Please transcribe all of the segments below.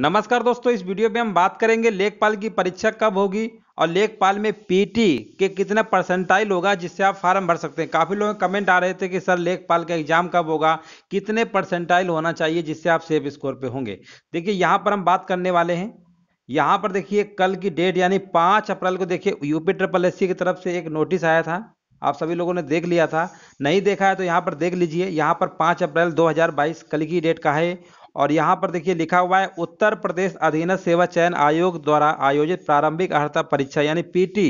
नमस्कार दोस्तों इस वीडियो में हम बात करेंगे लेखपाल की परीक्षा कब होगी और लेखपाल में पीटी के कितना परसेंटाइल होगा जिससे आप फार्म भर सकते हैं काफ़ी लोग कमेंट आ रहे थे कि सर लेखपाल का एग्जाम कब होगा कितने परसेंटाइल होना चाहिए जिससे आप सेफ स्कोर पे होंगे देखिए यहाँ पर हम बात करने वाले हैं यहाँ पर देखिए कल की डेट यानी पांच अप्रैल को देखिए यूपी ट्रिपल एस की तरफ से एक नोटिस आया था आप सभी लोगों ने देख लिया था नहीं देखा है तो यहाँ पर देख लीजिए यहाँ पर 5 अप्रैल 2022 कल की डेट का है और यहाँ पर देखिए लिखा हुआ है उत्तर प्रदेश अधीन सेवा चयन आयोग द्वारा आयोजित प्रारंभिक अर्हता परीक्षा यानी पीटी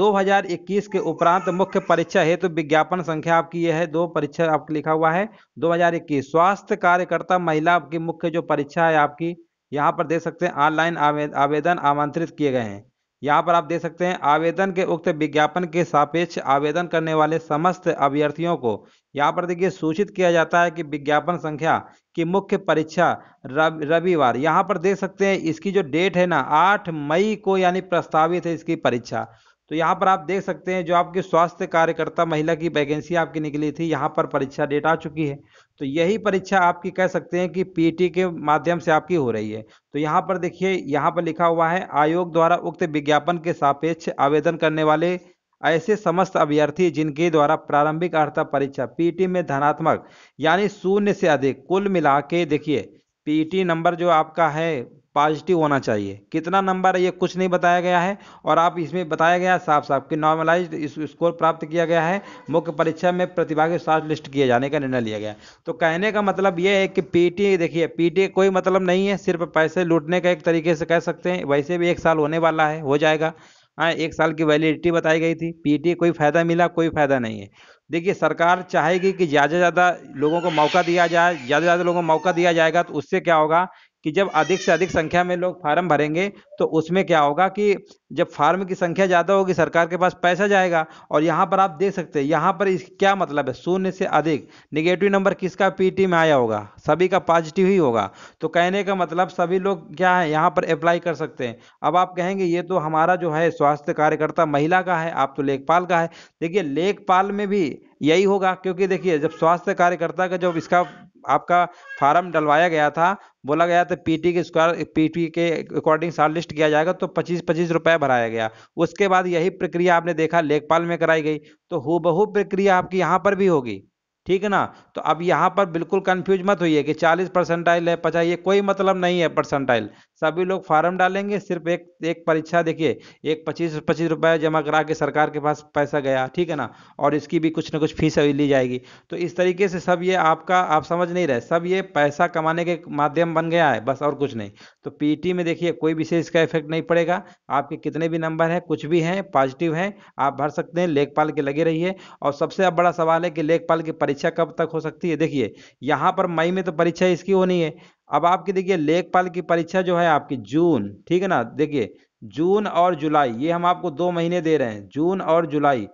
2021 के उपरांत मुख्य परीक्षा हेतु तो विज्ञापन संख्या आपकी यह है दो परीक्षा आपके लिखा हुआ है 2021 स्वास्थ्य कार्यकर्ता महिला की मुख्य जो परीक्षा है आपकी यहाँ पर देख सकते हैं ऑनलाइन आवेदन आमंत्रित किए गए हैं यहाँ पर आप देख सकते हैं आवेदन के उक्त विज्ञापन के सापेक्ष आवेदन करने वाले समस्त अभ्यर्थियों को यहाँ पर देखिए सूचित किया जाता है कि विज्ञापन संख्या की मुख्य परीक्षा रविवार यहाँ पर देख सकते हैं इसकी जो डेट है ना आठ मई को यानी प्रस्तावित है इसकी परीक्षा तो यहाँ पर आप देख सकते हैं जो आपकी स्वास्थ्य कार्यकर्ता महिला की वैकेंसी आपकी निकली थी यहाँ पर परीक्षा डेट आ चुकी है तो यही परीक्षा आपकी कह सकते हैं कि पीटी e के माध्यम से आपकी हो रही है तो यहाँ पर देखिए यहाँ पर लिखा हुआ है आयोग द्वारा उक्त विज्ञापन के सापेक्ष आवेदन करने वाले ऐसे समस्त अभ्यर्थी जिनके द्वारा प्रारंभिक अर्थात परीक्षा पीटी e में धनात्मक यानी शून्य से अधिक कुल मिला के देखिए पीटी नंबर e जो आपका है पॉजिटिव होना चाहिए कितना नंबर है ये कुछ नहीं बताया गया है और आप इसमें बताया गया साफ साफ कि नॉर्मलाइज स्कोर प्राप्त किया गया है मुख्य परीक्षा में प्रतिभागी शॉर्ट लिस्ट किए जाने का निर्णय लिया गया तो कहने का मतलब ये है कि पीटी देखिए पीटी कोई मतलब नहीं है सिर्फ पैसे लूटने का एक तरीके से कह सकते हैं वैसे भी एक साल होने वाला है हो जाएगा हाँ एक साल की वैलिडिटी बताई गई थी पीटी कोई फ़ायदा मिला कोई फ़ायदा नहीं है देखिए सरकार चाहेगी कि ज़्यादा से ज़्यादा लोगों को मौका दिया जाए ज़्यादा से ज़्यादा लोगों को मौका दिया जाएगा तो उससे क्या होगा कि जब अधिक से अधिक संख्या में लोग फार्म भरेंगे तो उसमें क्या होगा कि जब फार्म की संख्या ज़्यादा होगी सरकार के पास पैसा जाएगा और यहाँ पर आप देख सकते हैं यहाँ पर इस क्या मतलब है शून्य से अधिक निगेटिव नंबर किसका पीटी में आया होगा सभी का पॉजिटिव ही होगा तो कहने का मतलब सभी लोग क्या है यहाँ पर अप्लाई कर सकते हैं अब आप कहेंगे ये तो हमारा जो है स्वास्थ्य कार्यकर्ता महिला का है आप तो लेखपाल का है देखिए लेखपाल में भी यही होगा क्योंकि देखिए जब स्वास्थ्य कार्यकर्ता का जब इसका आपका फार्म डलवाया गया था बोला गया था पीटी के स्क्वायर पीटी के अकॉर्डिंग साल लिस्ट किया जाएगा तो पच्चीस पच्चीस रुपए भराया गया उसके बाद यही प्रक्रिया आपने देखा लेखपाल में कराई गई तो हु प्रक्रिया आपकी यहाँ पर भी होगी ठीक है ना तो अब यहाँ पर बिल्कुल कंफ्यूज मत होइए कि 40 परसेंटाइल है पचास ये कोई मतलब नहीं है परसेंटाइल सभी लोग फार्म डालेंगे सिर्फ एक एक परीक्षा देखिए एक पच्चीस पच्चीस रुपये जमा करा के सरकार के पास पैसा गया ठीक है ना और इसकी भी कुछ ना कुछ फीस अभी ली जाएगी तो इस तरीके से सब ये आपका आप समझ नहीं रहे सब ये पैसा कमाने के माध्यम बन गया है बस और कुछ नहीं तो पीटी e में देखिए कोई विशेष का इफेक्ट नहीं पड़ेगा आपके कितने भी नंबर हैं कुछ भी हैं पॉजिटिव हैं आप भर सकते हैं लेखपाल के लगे रहिए और सबसे बड़ा सवाल है कि लेखपाल की परीक्षा कब तक हो सकती है देखिए यहाँ पर मई में तो परीक्षा इसकी होनी है अब आपकी देखिए लेखपाल की परीक्षा जो है आपकी जून ठीक है ना देखिए जून और जुलाई ये हम आपको दो महीने दे रहे हैं जून और जुलाई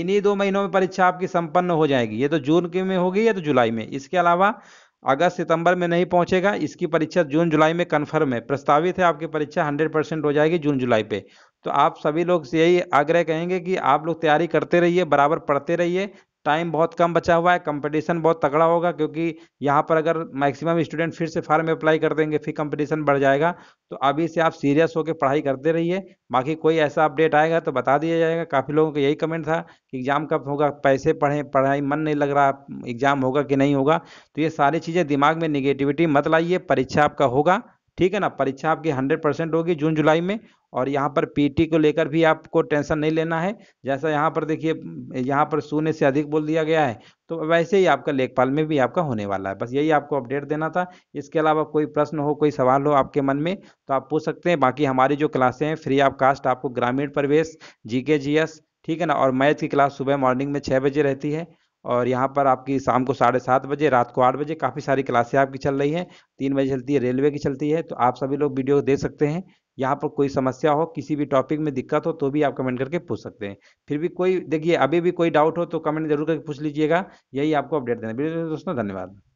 इन्हीं दो महीनों में परीक्षा आपकी संपन्न हो जाएगी ये तो जून के में होगी या तो जुलाई में इसके अलावा अगस्त सितंबर में नहीं पहुंचेगा इसकी परीक्षा जून जुलाई में कन्फर्म है प्रस्तावित है आपकी परीक्षा हंड्रेड परसेंट हो जाएगी जून जुलाई पे तो आप सभी लोग से यही आग्रह कहेंगे कि आप लोग तैयारी करते रहिए बराबर पढ़ते रहिए टाइम बहुत कम बचा हुआ है कंपटीशन बहुत तगड़ा होगा क्योंकि यहाँ पर अगर मैक्सिमम स्टूडेंट फिर से फार्म में अप्लाई कर देंगे फिर कंपटीशन बढ़ जाएगा तो अभी से आप सीरियस होकर पढ़ाई करते रहिए बाकी कोई ऐसा अपडेट आएगा तो बता दिया जाएगा काफ़ी लोगों का यही कमेंट था कि एग्ज़ाम कब होगा पैसे पढ़ें पढ़ाई मन नहीं लग रहा एग्ज़ाम होगा कि नहीं होगा तो ये सारी चीज़ें दिमाग में निगेटिविटी मत लाइए परीक्षा आपका होगा ठीक है ना परीक्षा आपकी हंड्रेड परसेंट होगी जून जुलाई में और यहाँ पर पीटी को लेकर भी आपको टेंशन नहीं लेना है जैसा यहाँ पर देखिए यहाँ पर शून्य से अधिक बोल दिया गया है तो वैसे ही आपका लेखपाल में भी आपका होने वाला है बस यही आपको अपडेट देना था इसके अलावा कोई प्रश्न हो कोई सवाल हो आपके मन में तो आप पूछ सकते हैं बाकी हमारी जो क्लासें हैं फ्री ऑफ कास्ट आपको ग्रामीण प्रवेश जी ठीक है ना और मैथ की क्लास सुबह मॉर्निंग में छः बजे रहती है और यहाँ पर आपकी शाम को साढ़े सात बजे रात को आठ बजे काफ़ी सारी क्लासें आपकी चल रही हैं तीन बजे चलती है रेलवे की चलती है तो आप सभी लोग वीडियो दे सकते हैं यहाँ पर कोई समस्या हो किसी भी टॉपिक में दिक्कत हो तो भी आप कमेंट करके पूछ सकते हैं फिर भी कोई देखिए अभी भी कोई डाउट हो तो कमेंट जरूर करके पूछ लीजिएगा यही आपको अपडेट देना दोस्तों धन्यवाद